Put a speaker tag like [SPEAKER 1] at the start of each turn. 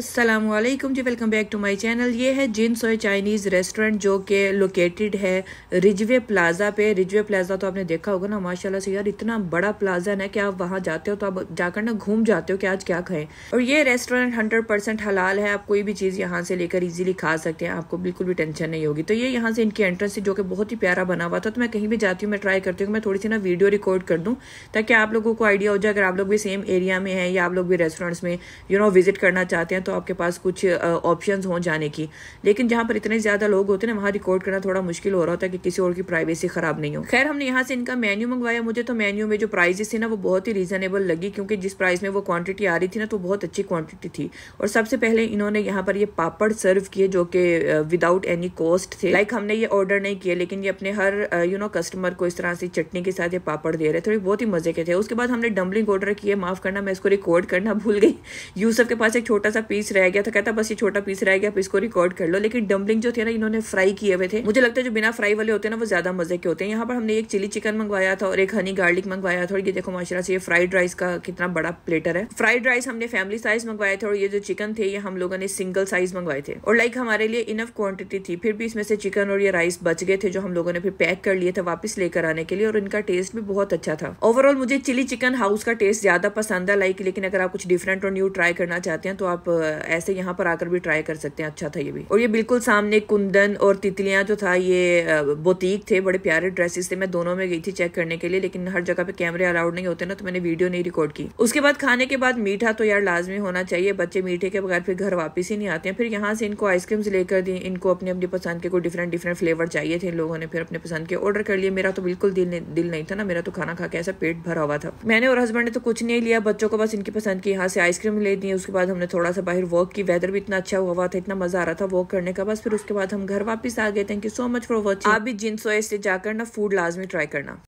[SPEAKER 1] वालेकुम जी welcome back to my channel ये है जिन सोए चाइनीज़ रेस्टोरेंट जो कि लोकेटेड है रिजवे प्लाज़ा पे रिजवे प्लाज़ा तो आपने देखा होगा ना माशाल्लाह से यार इतना बड़ा प्लाजा है ना कि आप वहाँ जाते हो तो आप जाकर ना घूम जाते हो कि आज क्या खाएं और ये रेस्टोरेंट हंड्रेड परसेंट हलाल है आप कोई भी चीज़ यहाँ से लेकर ईजिली खा सकते हैं आपको बिल्कुल भी टेंशन नहीं होगी तो ये यहाँ से इनकी एंट्रेंस है जो कि बहुत ही प्यारा बना हुआ था तो मैं कहीं भी जाती हूँ मैं ट्राई करती हूँ मैं थोड़ी सी ना वीडियो रिकॉर्ड कर दूँ ताकि आप लोगों को आइडिया हो जाए अगर आप लोग भी सेम एरिया में हैं या आप लोग भी रेस्टोरेंट्स में यू नो विजिट करना चाहते हैं तो तो आपके पास कुछ ऑप्शंस हों जाने की लेकिन जहाँ पर इतने ज़्यादा लोग होते हैं ना वहाँ रिकॉर्ड करना थोड़ा मुश्किल हो रहा होता है कि किसी और की प्राइवेसी ख़राब नहीं हो खैर हमने यहाँ से इनका मेन्यू मंगवाया मुझे तो मेन्यू में जो प्राइजेस थी ना वो बहुत ही रीज़नेबल लगी क्योंकि जिस प्राइस में वो क्वान्टिटी आ रही थी ना तो बहुत अच्छी क्वान्टिटी थी और सबसे पहले इन्होंने यहाँ पर ये पापड़ सर्व किए जो कि विदाउट एनी कॉस्ट थे लाइक हमने ये ऑर्डर नहीं किया लेकिन ये अपने हर यू नो कस्टमर को इस तरह से चटनी के साथ ये पापड़ दे रहे थे बहुत ही मज़े के थे उसके बाद हमने डम्बलिंग ऑर्डर किए माफ़ करना मैं इसको रिकॉर्ड करना भूल गई यूसफ के पास एक छोटा सा पीस पीस रह गया था कहता बस ये छोटा पीस रह गया आप इसको रिकॉर्ड कर लो लेकिन डम्बलिंग जो थे ना इन्होंने फ्राई किए हुए थे मुझे लगता है जो बिना फ्राई वाले होते हैं ना वो ज्यादा मजे के होते हैं यहाँ पर हमने एक चिली चिकन मंगवाया था और एक हनी गार्लिक मंगवाया था और ये देखो माशा से ये फ्राइड राइस का कितना बड़ा प्लेटर है फ्राइड राइस हमने फैमिली साइज मंगवाए थे और ये जो चिकन थे ये हम लोगों ने सिंगल साइज मंगवाए थे और लाइक हमारे लिए इनफ क्वांटिटी थी फिर भी इसमें से चिकन और ये राइस बच गए थे जो हम लोगों ने फिर पैक कर लिए थे वापस लेकर आने के लिए और इनका टेस्ट भी बहुत अच्छा था ओवरऑल मुझे चिली चिकन हाउस का टेस्ट ज्यादा पसंद है लाइक लेकिन अगर आप कुछ डिफरेंट और न्यू ट्राई करना चाहते हैं तो आप ऐसे यहाँ पर आकर भी ट्राई कर सकते हैं अच्छा था ये भी और ये बिल्कुल सामने कुंदन और तितलियाँ जो था ये बोतीक थे बड़े प्यारे ड्रेसेस थे मैं दोनों में गई थी चेक करने के लिए लेकिन हर जगह पे कैमरे अलाउड नहीं होते ना तो मैंने वीडियो नहीं रिकॉर्ड की उसके बाद खाने के बाद मीठा तो यार लाजमी होना चाहिए बच्चे मीठे के बगैर फिर घर वापस ही नहीं आते हैं फिर यहाँ से इनको आइसक्रीम्स लेकर दी इनको अपने अपनी पसंद के कोई डिफरेंट डिफरेंट फ्लेवर चाहिए थे इन लोगों ने फिर अपने पसंद के ऑर्डर कर लिए मेरा तो बिल्कुल दिल दिल नहीं था ना मेरा तो खाना खा के ऐसा पेट भरा हुआ था मैंने और हस्बैंड ने तो कुछ नहीं लिया बच्चों को बस इनकी पसंद की यहाँ से आइसक्रीम ले दी उसके बाद हमने थोड़ा सा बाहर वॉक की वेदर भी इतना अच्छा हुआ था इतना मजा आ रहा था वॉक करने का बस फिर उसके बाद हम घर वापस आ गए thank you so much for watching आप भी जिन सोए से जाकर ना फूड लाजमी ट्राई करना